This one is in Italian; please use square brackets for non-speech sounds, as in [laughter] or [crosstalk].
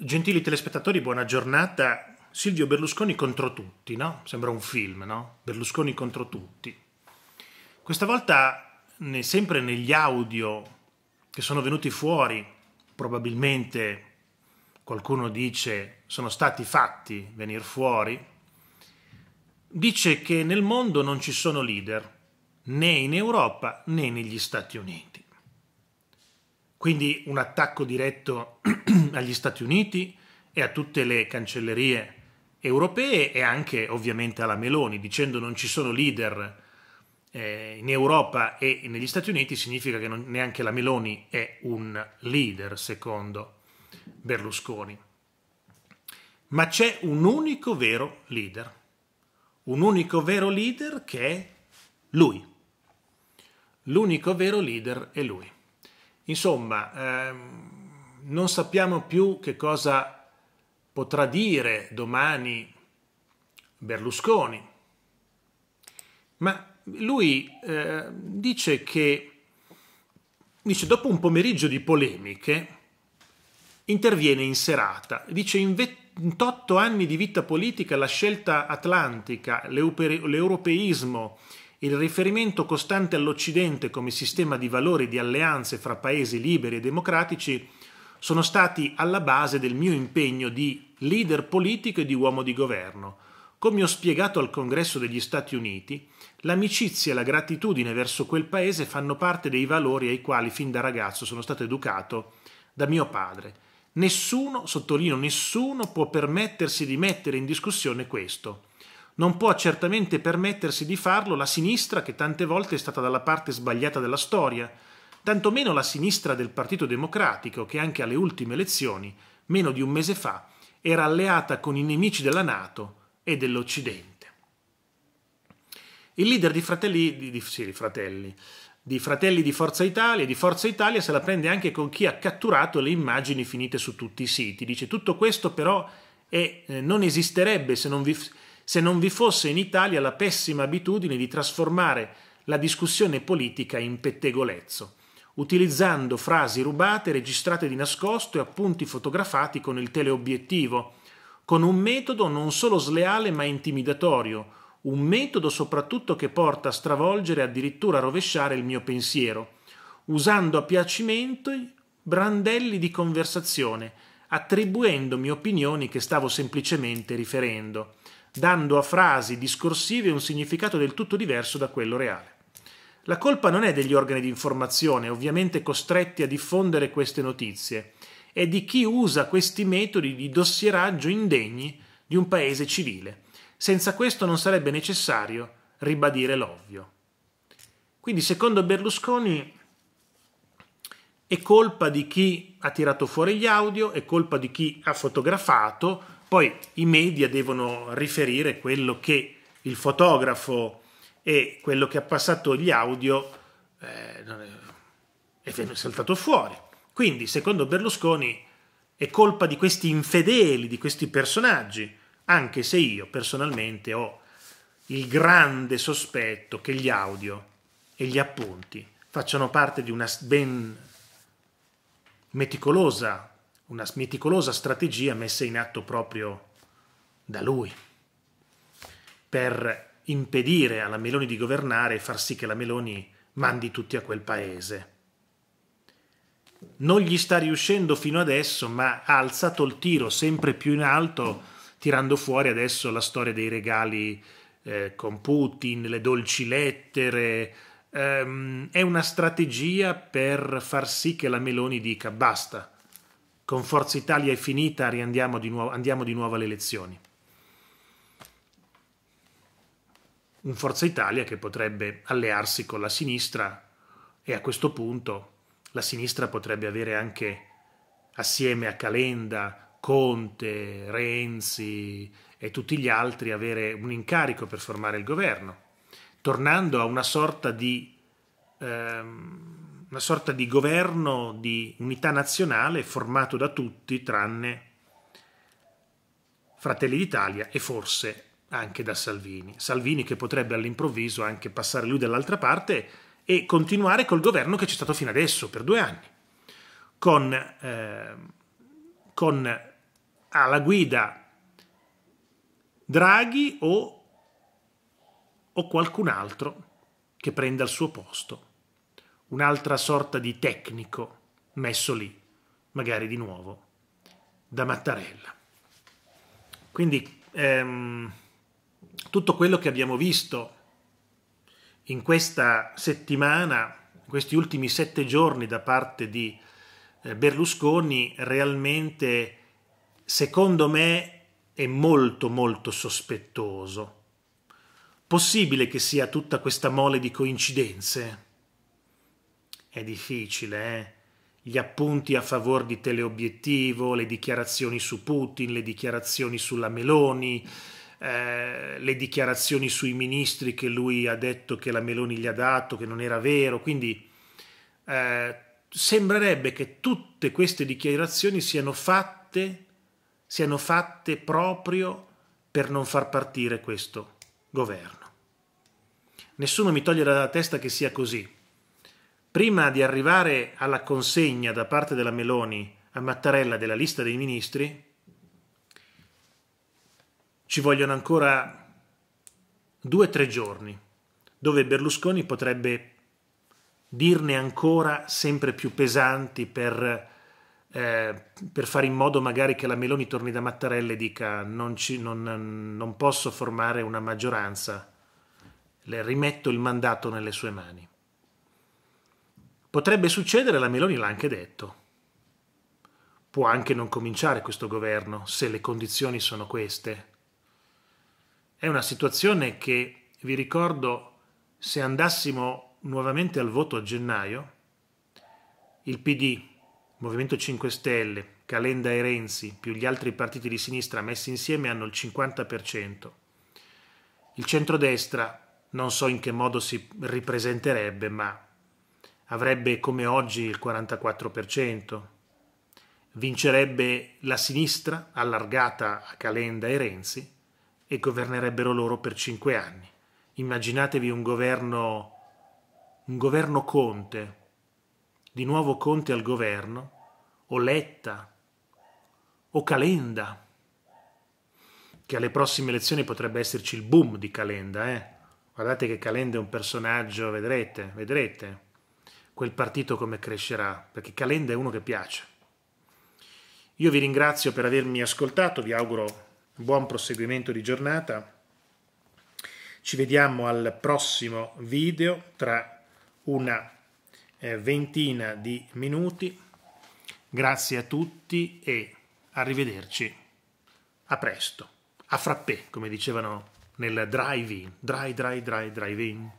Gentili telespettatori, buona giornata. Silvio Berlusconi contro tutti, no? Sembra un film, no? Berlusconi contro tutti. Questa volta, sempre negli audio che sono venuti fuori, probabilmente qualcuno dice sono stati fatti venire fuori, dice che nel mondo non ci sono leader, né in Europa né negli Stati Uniti. Quindi un attacco diretto [clears throat] agli Stati Uniti e a tutte le cancellerie europee e anche ovviamente alla Meloni, dicendo non ci sono leader eh, in Europa e negli Stati Uniti significa che non, neanche la Meloni è un leader, secondo Berlusconi. Ma c'è un unico vero leader, un unico vero leader che è lui. L'unico vero leader è lui. Insomma, ehm, non sappiamo più che cosa potrà dire domani Berlusconi, ma lui eh, dice che dice, dopo un pomeriggio di polemiche interviene in serata, dice in 28 anni di vita politica la scelta atlantica, l'europeismo, il riferimento costante all'Occidente come sistema di valori di alleanze fra paesi liberi e democratici sono stati alla base del mio impegno di leader politico e di uomo di governo. Come ho spiegato al Congresso degli Stati Uniti, l'amicizia e la gratitudine verso quel paese fanno parte dei valori ai quali fin da ragazzo sono stato educato da mio padre. Nessuno, sottolineo nessuno, può permettersi di mettere in discussione questo. Non può certamente permettersi di farlo la sinistra che tante volte è stata dalla parte sbagliata della storia, tantomeno la sinistra del Partito Democratico che anche alle ultime elezioni, meno di un mese fa, era alleata con i nemici della Nato e dell'Occidente. Il leader di Fratelli di, di, sì, fratelli, di Fratelli di Forza Italia e di Forza Italia se la prende anche con chi ha catturato le immagini finite su tutti i siti. Dice tutto questo però è, eh, non esisterebbe se non vi se non vi fosse in Italia la pessima abitudine di trasformare la discussione politica in pettegolezzo, utilizzando frasi rubate, registrate di nascosto e appunti fotografati con il teleobiettivo, con un metodo non solo sleale ma intimidatorio, un metodo soprattutto che porta a stravolgere e addirittura a rovesciare il mio pensiero, usando a piacimento brandelli di conversazione, attribuendomi opinioni che stavo semplicemente riferendo dando a frasi discorsive un significato del tutto diverso da quello reale. La colpa non è degli organi di informazione, ovviamente costretti a diffondere queste notizie, è di chi usa questi metodi di dossieraggio indegni di un paese civile. Senza questo non sarebbe necessario ribadire l'ovvio. Quindi, secondo Berlusconi, è colpa di chi ha tirato fuori gli audio, è colpa di chi ha fotografato, poi i media devono riferire quello che il fotografo e quello che ha passato gli audio eh, è saltato fuori. Quindi, secondo Berlusconi, è colpa di questi infedeli, di questi personaggi, anche se io personalmente ho il grande sospetto che gli audio e gli appunti facciano parte di una ben meticolosa una meticolosa strategia messa in atto proprio da lui per impedire alla Meloni di governare e far sì che la Meloni mandi tutti a quel paese. Non gli sta riuscendo fino adesso, ma ha alzato il tiro sempre più in alto, tirando fuori adesso la storia dei regali eh, con Putin, le dolci lettere. Ehm, è una strategia per far sì che la Meloni dica basta con Forza Italia è finita, riandiamo di nuovo, andiamo di nuovo alle elezioni. Un Forza Italia che potrebbe allearsi con la sinistra e a questo punto la sinistra potrebbe avere anche assieme a Calenda, Conte, Renzi e tutti gli altri avere un incarico per formare il governo, tornando a una sorta di ehm, una sorta di governo di unità nazionale formato da tutti tranne Fratelli d'Italia e forse anche da Salvini. Salvini che potrebbe all'improvviso anche passare lui dall'altra parte e continuare col governo che c'è stato fino adesso per due anni, con, eh, con alla guida Draghi o, o qualcun altro che prenda il suo posto un'altra sorta di tecnico messo lì, magari di nuovo, da Mattarella. Quindi ehm, tutto quello che abbiamo visto in questa settimana, in questi ultimi sette giorni da parte di eh, Berlusconi, realmente, secondo me, è molto molto sospettoso. Possibile che sia tutta questa mole di coincidenze? è difficile, eh? gli appunti a favore di teleobiettivo, le dichiarazioni su Putin, le dichiarazioni sulla Meloni, eh, le dichiarazioni sui ministri che lui ha detto che la Meloni gli ha dato, che non era vero. Quindi eh, sembrerebbe che tutte queste dichiarazioni siano fatte, siano fatte proprio per non far partire questo governo. Nessuno mi toglie dalla testa che sia così prima di arrivare alla consegna da parte della Meloni a Mattarella della lista dei ministri, ci vogliono ancora due o tre giorni dove Berlusconi potrebbe dirne ancora sempre più pesanti per, eh, per, fare in modo magari che la Meloni torni da Mattarella e dica non, ci, non, non posso formare una maggioranza, le rimetto il mandato nelle sue mani. Potrebbe succedere, la Meloni l'ha anche detto. Può anche non cominciare questo governo se le condizioni sono queste. È una situazione che, vi ricordo, se andassimo nuovamente al voto a gennaio, il PD, Movimento 5 Stelle, Calenda e Renzi, più gli altri partiti di sinistra messi insieme hanno il 50%. Il centrodestra non so in che modo si ripresenterebbe, ma avrebbe come oggi il 44%, vincerebbe la sinistra allargata a Calenda e Renzi e governerebbero loro per cinque anni. Immaginatevi un governo, un governo Conte, di nuovo Conte al governo, o Letta, o Calenda, che alle prossime elezioni potrebbe esserci il boom di Calenda, eh? Guardate che Calenda è un personaggio, vedrete, vedrete quel partito come crescerà, perché Calenda è uno che piace. Io vi ringrazio per avermi ascoltato, vi auguro buon proseguimento di giornata. Ci vediamo al prossimo video tra una eh, ventina di minuti. Grazie a tutti e arrivederci. A presto. A frappè, come dicevano nel drive-in. Dry, dry, dry, drive-in.